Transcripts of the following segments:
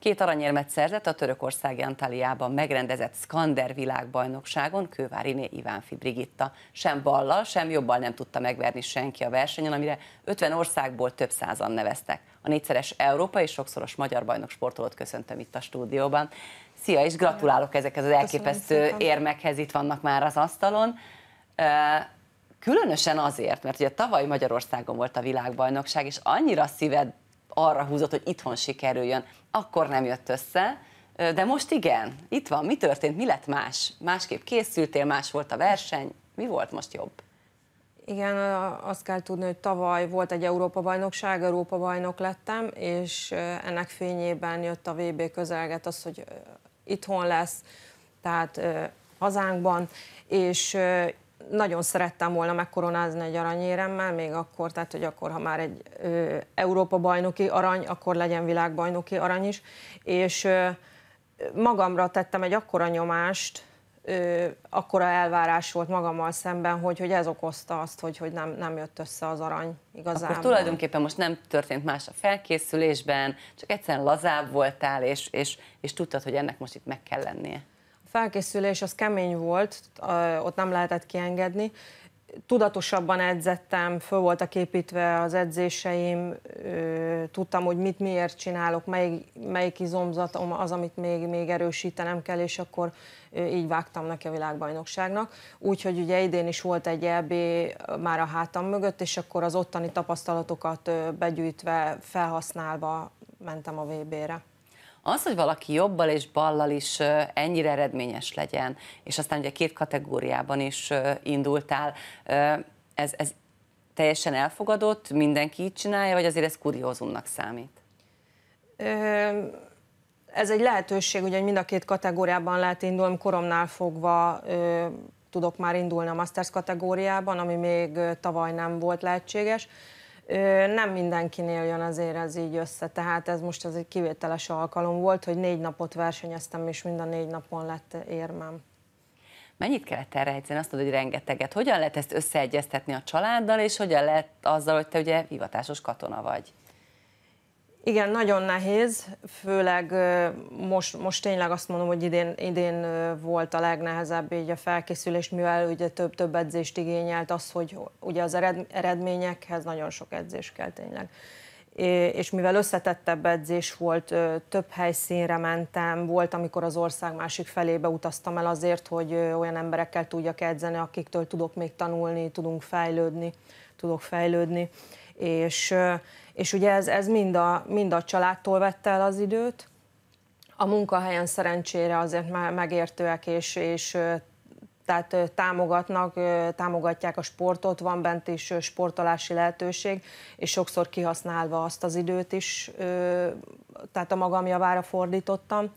Két aranyérmet szerzett a Törökország Antaliában megrendezett Skander világbajnokságon Kőváriné Ivánfi Brigitta. Sem ballal, sem jobbal nem tudta megverni senki a versenyen, amire 50 országból több százan neveztek. A négyszeres európai és sokszoros magyar bajnok sportolót köszöntöm itt a stúdióban. Szia, és gratulálok ezekhez az elképesztő érmekhez, itt vannak már az asztalon. Különösen azért, mert ugye tavaly Magyarországon volt a világbajnokság, és annyira szíved arra húzott, hogy itthon sikerüljön. Akkor nem jött össze, de most igen, itt van, mi történt, mi lett más? Másképp készültél, más volt a verseny, mi volt most jobb? Igen, azt kell tudni, hogy tavaly volt egy Európa-bajnokság, Európa-bajnok lettem, és ennek fényében jött a VB közelget az, hogy itthon lesz, tehát hazánkban, és nagyon szerettem volna megkoronázni egy aranyéremmel, még akkor, tehát hogy akkor, ha már egy ö, Európa bajnoki arany, akkor legyen világbajnoki arany is, és ö, magamra tettem egy akkora nyomást, ö, akkora elvárás volt magammal szemben, hogy, hogy ez okozta azt, hogy, hogy nem, nem jött össze az arany igazából. Akkor tulajdonképpen most nem történt más a felkészülésben, csak egyszerűen lazább voltál, és, és, és tudtad, hogy ennek most itt meg kell lennie felkészülés az kemény volt, ott nem lehetett kiengedni. Tudatosabban edzettem, föl voltak építve az edzéseim, tudtam, hogy mit miért csinálok, melyik, melyik izomzatom az, amit még, még erősítenem kell, és akkor így vágtam neki a világbajnokságnak. Úgyhogy ugye idén is volt egy EB már a hátam mögött, és akkor az ottani tapasztalatokat begyűjtve, felhasználva mentem a VB-re. Az, hogy valaki jobbal és ballal is ennyire eredményes legyen, és aztán ugye két kategóriában is indultál, ez, ez teljesen elfogadott, mindenki így csinálja, vagy azért ez kuriózumnak számít? Ez egy lehetőség, ugye mind a két kategóriában lehet indulni, koromnál fogva tudok már indulni a Masters kategóriában, ami még tavaly nem volt lehetséges. Nem mindenkinél jön azért ez így össze, tehát ez most az egy kivételes alkalom volt, hogy négy napot versenyeztem, és mind a négy napon lett érmem. Mennyit kellett erre egyszerűen? Azt tudod, hogy rengeteget. Hogyan lehet ezt összeegyeztetni a családdal, és hogyan lehet azzal, hogy te ugye hivatásos katona vagy? Igen, nagyon nehéz, főleg most, most tényleg azt mondom, hogy idén, idén volt a legnehezebb így a felkészülés, mivel ugye több, több edzést igényelt az, hogy ugye az eredményekhez nagyon sok edzés kell tényleg. És mivel összetettebb edzés volt, több helyszínre mentem, volt, amikor az ország másik felébe utaztam el azért, hogy olyan emberekkel tudjak edzeni, akiktől tudok még tanulni, tudunk fejlődni, tudok fejlődni és, és ugye ez, ez mind, a, mind a családtól vette el az időt. A munkahelyen szerencsére azért már megértőek, és, és tehát támogatnak, támogatják a sportot, van bent is sportolási lehetőség, és sokszor kihasználva azt az időt is, tehát a magam javára fordítottam.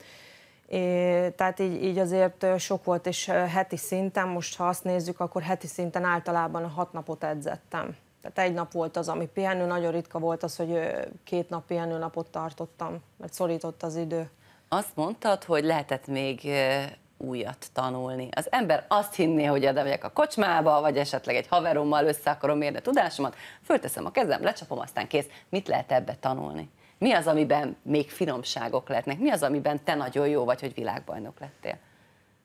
É, tehát így, így azért sok volt, és heti szinten, most ha azt nézzük, akkor heti szinten általában hat napot edzettem. Tehát egy nap volt az, ami pihenő, nagyon ritka volt az, hogy két nap napot tartottam, mert szorított az idő. Azt mondtad, hogy lehetett még újat tanulni. Az ember azt hinné, hogy oda megyek a kocsmába, vagy esetleg egy haverommal össze akarom mérni a tudásomat, fölteszem a kezem, lecsapom, aztán kész. Mit lehet ebbe tanulni? Mi az, amiben még finomságok lehetnek? Mi az, amiben te nagyon jó vagy, hogy világbajnok lettél?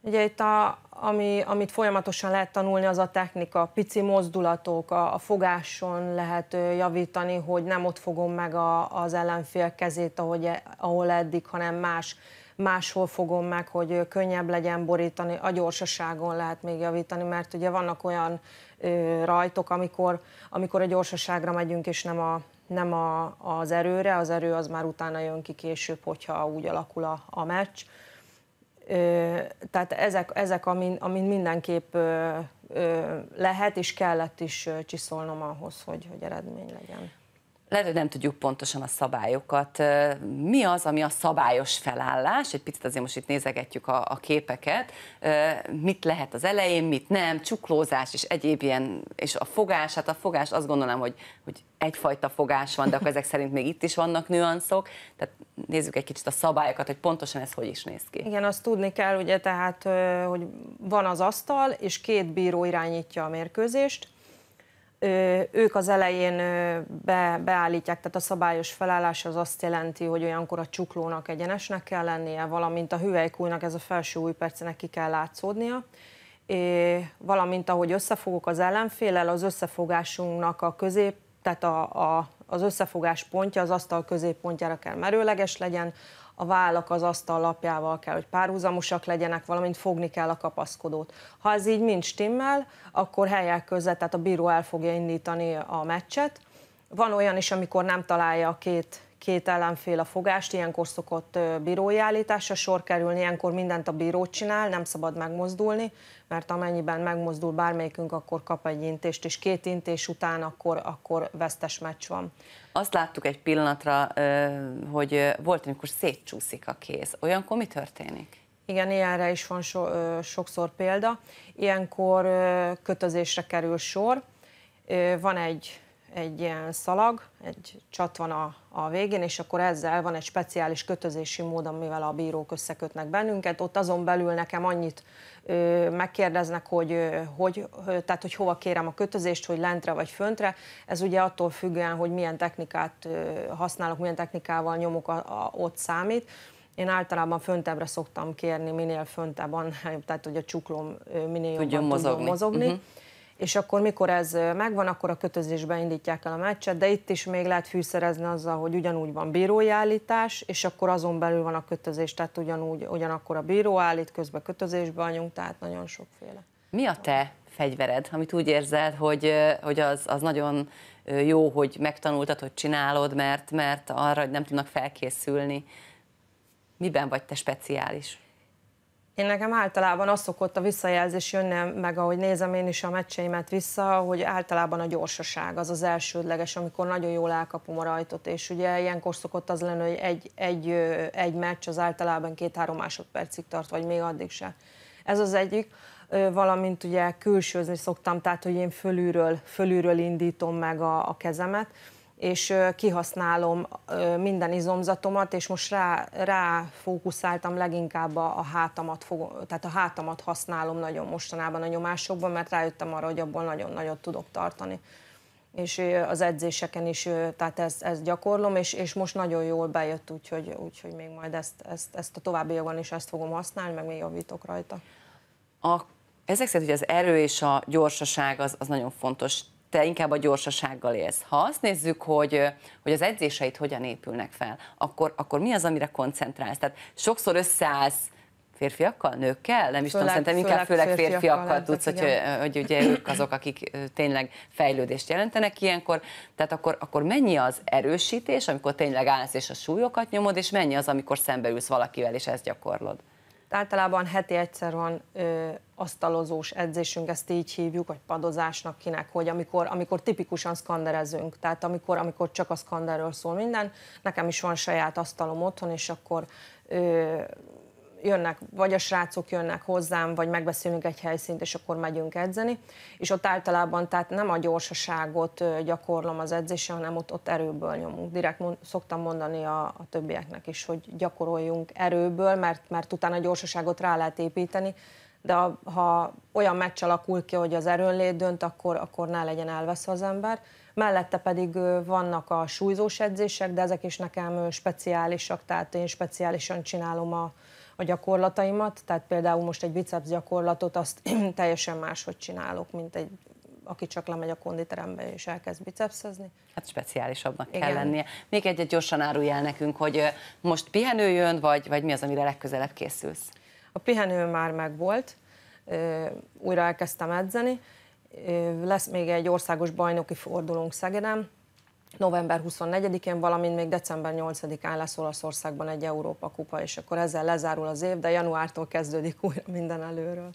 Ugye itt a, ami, amit folyamatosan lehet tanulni, az a technika, pici mozdulatok, a, a fogáson lehet javítani, hogy nem ott fogom meg a, az ellenfél kezét, ahogy, e, ahol eddig, hanem más, máshol fogom meg, hogy könnyebb legyen borítani, a gyorsaságon lehet még javítani, mert ugye vannak olyan ö, rajtok, amikor, amikor a gyorsaságra megyünk, és nem a, nem a, az erőre, az erő az már utána jön ki később, hogyha úgy alakul a, a meccs. Tehát ezek, ezek amin, amin mindenképp lehet és kellett is csiszolnom ahhoz, hogy, hogy eredmény legyen lehet, hogy nem tudjuk pontosan a szabályokat. Mi az, ami a szabályos felállás? Egy picit azért most itt nézegetjük a, a képeket. Mit lehet az elején, mit nem, csuklózás és egyéb ilyen, és a fogás, hát a fogás azt gondolom, hogy, hogy egyfajta fogás van, de akkor ezek szerint még itt is vannak nüanszok. Tehát nézzük egy kicsit a szabályokat, hogy pontosan ez hogy is néz ki. Igen, azt tudni kell, ugye tehát, hogy van az asztal, és két bíró irányítja a mérkőzést, ők az elején be, beállítják, tehát a szabályos felállás az azt jelenti, hogy olyankor a csuklónak egyenesnek kell lennie, valamint a hüvelykújnak, ez a felső újpercenek ki kell látszódnia, valamint ahogy összefogok az ellenfélel, az összefogásunknak a közép, tehát a, a, az összefogás pontja az asztal középpontjára kell merőleges legyen, a vállak az asztal lapjával kell, hogy párhuzamosak legyenek, valamint fogni kell a kapaszkodót. Ha ez így mind stimmel, akkor helyek között, tehát a bíró el fogja indítani a meccset. Van olyan is, amikor nem találja a két két ellenfél a fogást, ilyenkor szokott bírói állításra sor kerülni, ilyenkor mindent a bíró csinál, nem szabad megmozdulni, mert amennyiben megmozdul bármelyikünk, akkor kap egy intést, és két intés után akkor, akkor vesztes meccs van. Azt láttuk egy pillanatra, hogy volt, amikor szétcsúszik a kéz. Olyankor mi történik? Igen, ilyenre is van so, ö, sokszor példa. Ilyenkor ö, kötözésre kerül sor. Ö, van egy egy ilyen szalag, egy csat van a, a végén, és akkor ezzel van egy speciális kötözési mód, amivel a bírók összekötnek bennünket. Ott azon belül nekem annyit ö, megkérdeznek, hogy, ö, hogy, ö, tehát, hogy hova kérem a kötözést, hogy lentre vagy föntre. Ez ugye attól függően, hogy milyen technikát ö, használok, milyen technikával nyomok, a, a, ott számít. Én általában föntebbre szoktam kérni, minél föntebb, van, tehát hogy a csuklom minél jobban tudjon mozogni. Tudom mozogni. Uh-huh és akkor mikor ez megvan, akkor a kötözésbe indítják el a meccset, de itt is még lehet fűszerezni azzal, hogy ugyanúgy van bírói állítás, és akkor azon belül van a kötözés, tehát ugyanúgy, ugyanakkor a bíró állít, közben kötözésbe anyunk, tehát nagyon sokféle. Mi a te fegyvered, amit úgy érzed, hogy, hogy az, az nagyon jó, hogy megtanultad, hogy csinálod, mert, mert arra hogy nem tudnak felkészülni. Miben vagy te speciális? Én nekem általában az szokott a visszajelzés jönne, meg ahogy nézem én is a meccseimet vissza, hogy általában a gyorsaság az az elsődleges, amikor nagyon jól elkapom a rajtot, és ugye ilyenkor szokott az lenni, hogy egy, egy, egy meccs az általában két-három másodpercig tart, vagy még addig se. Ez az egyik valamint ugye külsőzni szoktam, tehát hogy én fölülről, fölülről indítom meg a, a kezemet, és kihasználom minden izomzatomat, és most rá, rá fókuszáltam leginkább a, a hátamat, fogom, tehát a hátamat használom nagyon mostanában a nyomásokban, mert rájöttem arra, hogy abból nagyon nagyot tudok tartani. És az edzéseken is, tehát ezt, ezt gyakorlom, és, és most nagyon jól bejött, úgyhogy, úgyhogy még majd ezt, ezt, ezt a továbbiakban is ezt fogom használni, meg még javítok rajta. A, ezek szerint, hogy az erő és a gyorsaság az, az nagyon fontos te inkább a gyorsasággal élsz. Ha azt nézzük, hogy, hogy az edzéseid hogyan épülnek fel, akkor, akkor mi az, amire koncentrálsz? Tehát sokszor összeállsz, férfiakkal, nőkkel? Nem is főleg, tudom, szerintem inkább főleg, főleg férfiakkal, férfiakkal tudsz, hogy, hogy ugye ők azok, akik tényleg fejlődést jelentenek ilyenkor. Tehát akkor, akkor mennyi az erősítés, amikor tényleg állsz és a súlyokat nyomod, és mennyi az, amikor szembeülsz valakivel és ezt gyakorlod? Általában heti egyszer van ö, asztalozós edzésünk, ezt így hívjuk, vagy padozásnak kinek, hogy amikor, amikor tipikusan szkanderezünk, tehát amikor, amikor csak a szkanderről szól minden, nekem is van saját asztalom otthon, és akkor ö, jönnek, vagy a srácok jönnek hozzám, vagy megbeszélünk egy helyszínt, és akkor megyünk edzeni, és ott általában tehát nem a gyorsaságot gyakorlom az edzésen, hanem ott, ott erőből nyomunk. Direkt mond, szoktam mondani a, a többieknek is, hogy gyakoroljunk erőből, mert, mert utána a gyorsaságot rá lehet építeni, de a, ha olyan meccs alakul ki, hogy az erőnlét dönt, akkor, akkor ne legyen elveszve az ember. Mellette pedig vannak a súlyzós edzések, de ezek is nekem speciálisak, tehát én speciálisan csinálom a, a gyakorlataimat, tehát például most egy biceps gyakorlatot azt teljesen máshogy csinálok, mint egy aki csak lemegy a konditerembe és elkezd bicepszezni. Hát speciálisabbnak Igen. kell lennie. Még egyet gyorsan árulj el nekünk, hogy most pihenő jön, vagy, vagy mi az, amire legközelebb készülsz? A pihenő már megvolt, újra elkezdtem edzeni, lesz még egy országos bajnoki fordulónk Szegeden, november 24-én, valamint még december 8-án lesz Olaszországban egy Európa kupa, és akkor ezzel lezárul az év, de januártól kezdődik újra minden előről.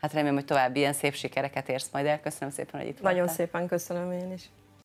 Hát remélem, hogy további ilyen szép sikereket érsz majd el. Köszönöm szépen, hogy itt Nagyon voltál. szépen köszönöm én is.